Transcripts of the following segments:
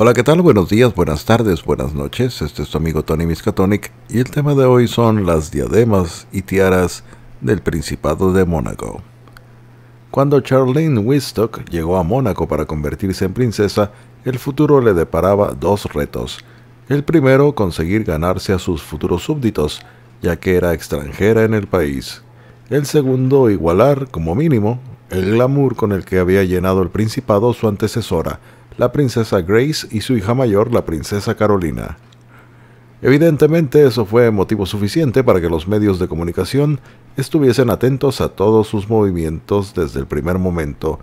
Hola, ¿qué tal? Buenos días, buenas tardes, buenas noches. Este es tu amigo Tony Miskatonic y el tema de hoy son las diademas y tiaras del Principado de Mónaco. Cuando Charlene Wistock llegó a Mónaco para convertirse en princesa, el futuro le deparaba dos retos. El primero, conseguir ganarse a sus futuros súbditos, ya que era extranjera en el país. El segundo, igualar, como mínimo, el glamour con el que había llenado el principado su antecesora, la princesa Grace y su hija mayor, la princesa Carolina. Evidentemente eso fue motivo suficiente para que los medios de comunicación estuviesen atentos a todos sus movimientos desde el primer momento,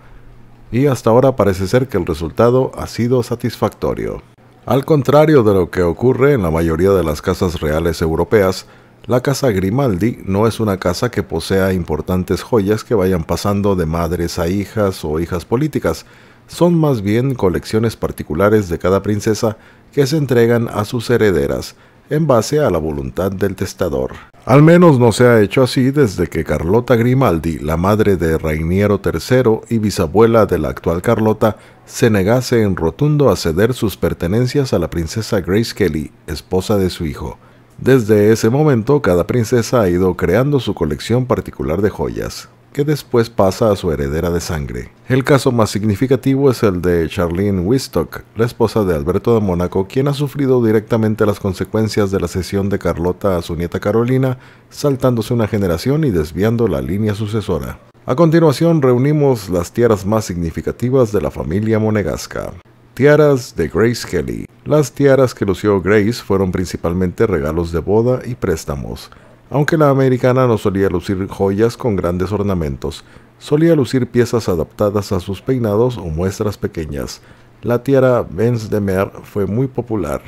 y hasta ahora parece ser que el resultado ha sido satisfactorio. Al contrario de lo que ocurre en la mayoría de las casas reales europeas, la casa Grimaldi no es una casa que posea importantes joyas que vayan pasando de madres a hijas o hijas políticas, son más bien colecciones particulares de cada princesa que se entregan a sus herederas en base a la voluntad del testador. Al menos no se ha hecho así desde que Carlota Grimaldi, la madre de Rainiero III y bisabuela de la actual Carlota, se negase en rotundo a ceder sus pertenencias a la princesa Grace Kelly, esposa de su hijo. Desde ese momento, cada princesa ha ido creando su colección particular de joyas, que después pasa a su heredera de sangre. El caso más significativo es el de Charlene Wistock, la esposa de Alberto de Mónaco, quien ha sufrido directamente las consecuencias de la cesión de Carlota a su nieta Carolina, saltándose una generación y desviando la línea sucesora. A continuación reunimos las tiaras más significativas de la familia monegasca. Tiaras de Grace Kelly. Las tiaras que lució Grace fueron principalmente regalos de boda y préstamos. Aunque la americana no solía lucir joyas con grandes ornamentos, solía lucir piezas adaptadas a sus peinados o muestras pequeñas. La tiara Benz de Mer fue muy popular.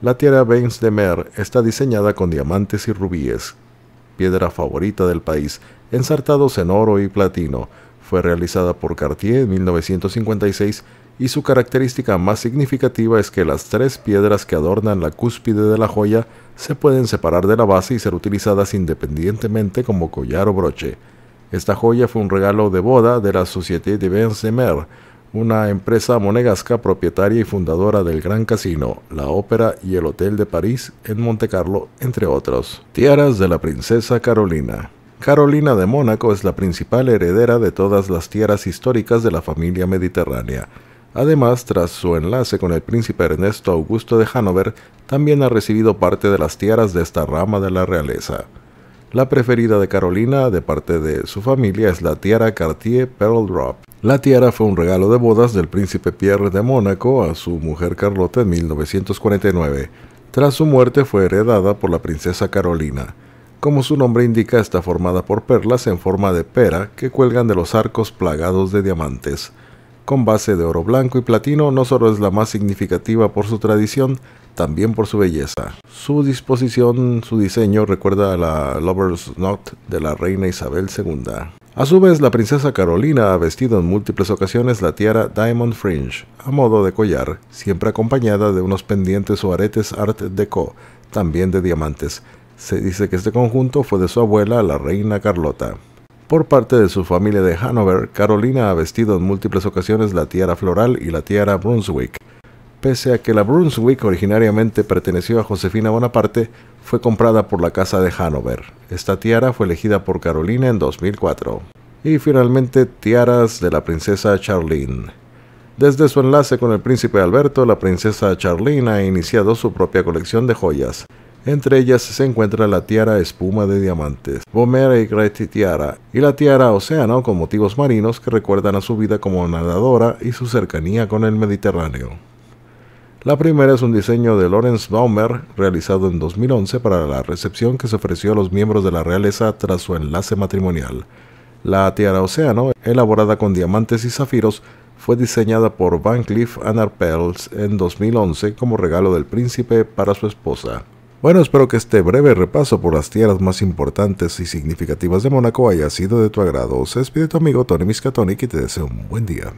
La tiara Benz de Mer está diseñada con diamantes y rubíes, piedra favorita del país, ensartados en oro y platino, fue realizada por Cartier en 1956 y su característica más significativa es que las tres piedras que adornan la cúspide de la joya se pueden separar de la base y ser utilizadas independientemente como collar o broche. Esta joya fue un regalo de boda de la Société de Bains de Mer, una empresa monegasca propietaria y fundadora del Gran Casino, la Ópera y el Hotel de París en Montecarlo, entre otros. Tiaras de la Princesa Carolina. Carolina de Mónaco es la principal heredera de todas las tierras históricas de la familia mediterránea. Además, tras su enlace con el príncipe Ernesto Augusto de Hanover, también ha recibido parte de las tierras de esta rama de la realeza. La preferida de Carolina de parte de su familia es la tiara Cartier Pearl Drop. La tiara fue un regalo de bodas del príncipe Pierre de Mónaco a su mujer Carlota en 1949. Tras su muerte fue heredada por la princesa Carolina. Como su nombre indica, está formada por perlas en forma de pera que cuelgan de los arcos plagados de diamantes. Con base de oro blanco y platino, no solo es la más significativa por su tradición, también por su belleza. Su disposición, su diseño recuerda a la Lover's Knot de la reina Isabel II. A su vez, la princesa Carolina ha vestido en múltiples ocasiones la tiara Diamond Fringe, a modo de collar, siempre acompañada de unos pendientes o aretes Art Deco, también de diamantes, se dice que este conjunto fue de su abuela, la reina Carlota. Por parte de su familia de Hanover, Carolina ha vestido en múltiples ocasiones la tiara floral y la tiara Brunswick. Pese a que la Brunswick originariamente perteneció a Josefina Bonaparte, fue comprada por la Casa de Hanover. Esta tiara fue elegida por Carolina en 2004. Y finalmente, tiaras de la princesa Charlene. Desde su enlace con el príncipe Alberto, la princesa Charlene ha iniciado su propia colección de joyas. Entre ellas se encuentra la tiara espuma de diamantes, Bomera y Great Tiara, y la tiara océano con motivos marinos que recuerdan a su vida como nadadora y su cercanía con el Mediterráneo. La primera es un diseño de Lawrence Baumer realizado en 2011 para la recepción que se ofreció a los miembros de la realeza tras su enlace matrimonial. La tiara océano, elaborada con diamantes y zafiros, fue diseñada por Van Cleef Arpels en 2011 como regalo del príncipe para su esposa. Bueno, espero que este breve repaso por las tierras más importantes y significativas de Mónaco haya sido de tu agrado. Se despide tu amigo Tony Miskatonic y te deseo un buen día.